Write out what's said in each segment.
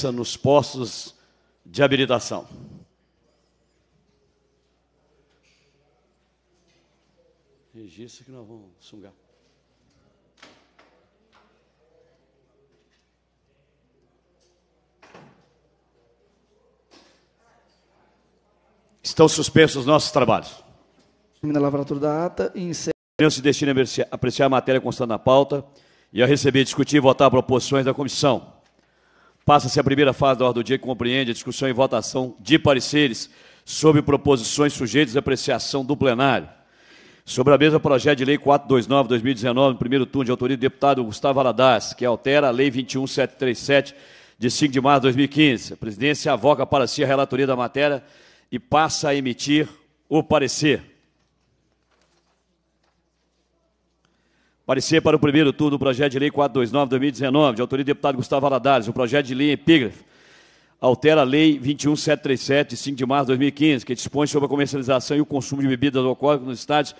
presença nos postos de habilitação. Registra que nós vamos sungar. Estão suspensos os nossos trabalhos. Termina a lavratura da ata e encerra. Se destina a apreciar a matéria constante na pauta e a receber, discutir e votar proposições da comissão. Passa-se a primeira fase da ordem do dia que compreende a discussão e votação de pareceres sobre proposições sujeitas à apreciação do plenário. Sobre a mesma projeto de lei 429-2019, primeiro turno de autoria do deputado Gustavo Aladás, que altera a lei 21737 de 5 de março de 2015. A presidência avoca para si a relatoria da matéria e passa a emitir o parecer. Parecer para o primeiro turno do projeto de lei 429-2019, de autoria do deputado Gustavo Aladares. O projeto de lei epígrafe altera a lei 21737, de 5 de março de 2015, que dispõe sobre a comercialização e o consumo de bebidas alcoólicas nos estádios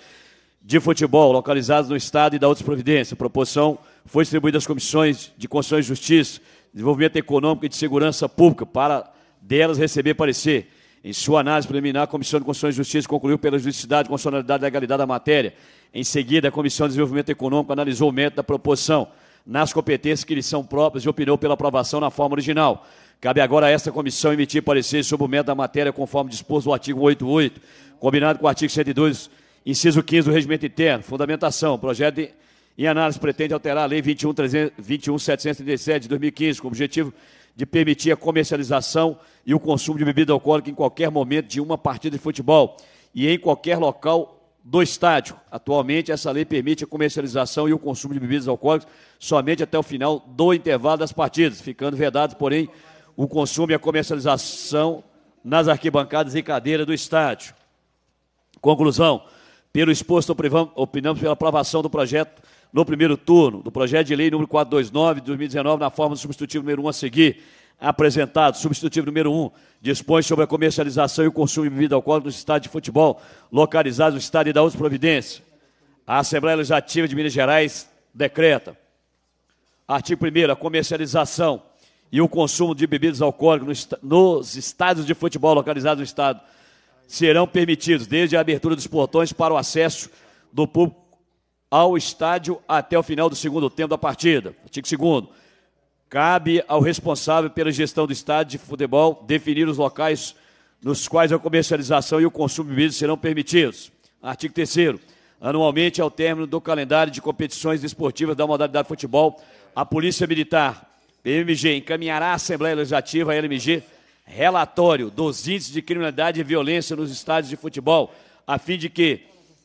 de futebol localizados no Estado e da outras providências. A proposição foi distribuída às comissões de Constituição e Justiça, Desenvolvimento Econômico e de Segurança Pública, para delas receber parecer. Em sua análise preliminar, a Comissão de Constituição e Justiça concluiu pela juridicidade, constitucionalidade e legalidade da matéria. Em seguida, a Comissão de Desenvolvimento Econômico analisou o método da proposição nas competências que lhe são próprias e opinou pela aprovação na forma original. Cabe agora a esta comissão emitir parecer sobre o método da matéria conforme disposto no artigo 88, combinado com o artigo 102, inciso 15 do Regimento Interno. Fundamentação. O projeto de, em análise pretende alterar a Lei 21.737 21, de 2015, com o objetivo de permitir a comercialização e o consumo de bebida alcoólica em qualquer momento de uma partida de futebol e em qualquer local do estádio. Atualmente, essa lei permite a comercialização e o consumo de bebidas alcoólicas somente até o final do intervalo das partidas, ficando vedado, porém, o consumo e a comercialização nas arquibancadas e cadeira do estádio. Conclusão. Pelo exposto, opinamos pela aprovação do projeto no primeiro turno do projeto de lei número 429 de 2019, na forma do substitutivo número 1 a seguir, apresentado. Substitutivo número 1 dispõe sobre a comercialização e o consumo de bebida alcoólica nos estádios de futebol localizados no estado de Daúde Providência. A Assembleia Legislativa de Minas Gerais decreta. Artigo 1 a comercialização e o consumo de bebidas alcoólicas nos estádios de futebol localizados no estado serão permitidos desde a abertura dos portões para o acesso do público ao estádio até o final do segundo tempo da partida. Artigo 2 Cabe ao responsável pela gestão do estádio de futebol definir os locais nos quais a comercialização e o consumo de bebidas serão permitidos. Artigo 3 Anualmente, ao término do calendário de competições esportivas da modalidade futebol, a Polícia Militar, PMG, encaminhará à Assembleia Legislativa, a LMG, relatório dos índices de criminalidade e violência nos estádios de futebol, a fim de que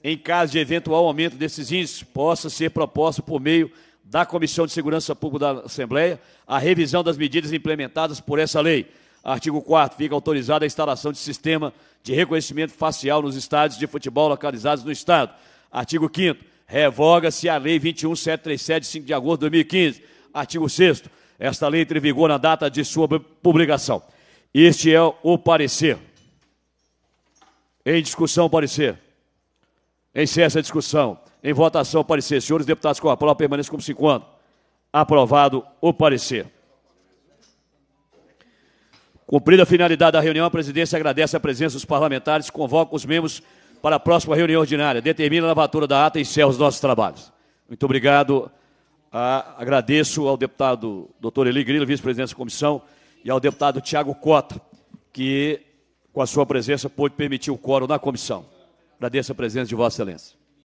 em caso de eventual aumento desses índices, possa ser proposta por meio da Comissão de Segurança Pública da Assembleia a revisão das medidas implementadas por essa lei. Artigo 4 fica autorizada a instalação de sistema de reconhecimento facial nos estádios de futebol localizados no Estado. Artigo 5 revoga-se a Lei 21737, de 5 de agosto de 2015. Artigo 6 esta lei entre em vigor na data de sua publicação. Este é o parecer. Em discussão, parecer. Encerra essa discussão. Em votação, parecer. Senhores deputados com a prova, permaneçam como se encontram. Aprovado o parecer. Cumprida a finalidade da reunião, a presidência agradece a presença dos parlamentares, convoca os membros para a próxima reunião ordinária, determina a lavatura da ata e encerra os nossos trabalhos. Muito obrigado. agradeço ao deputado doutor Eli Grilo, vice-presidente da comissão, e ao deputado Tiago Cota, que, com a sua presença, pôde permitir o quórum na comissão. Agradeço a presença de Vossa Excelência.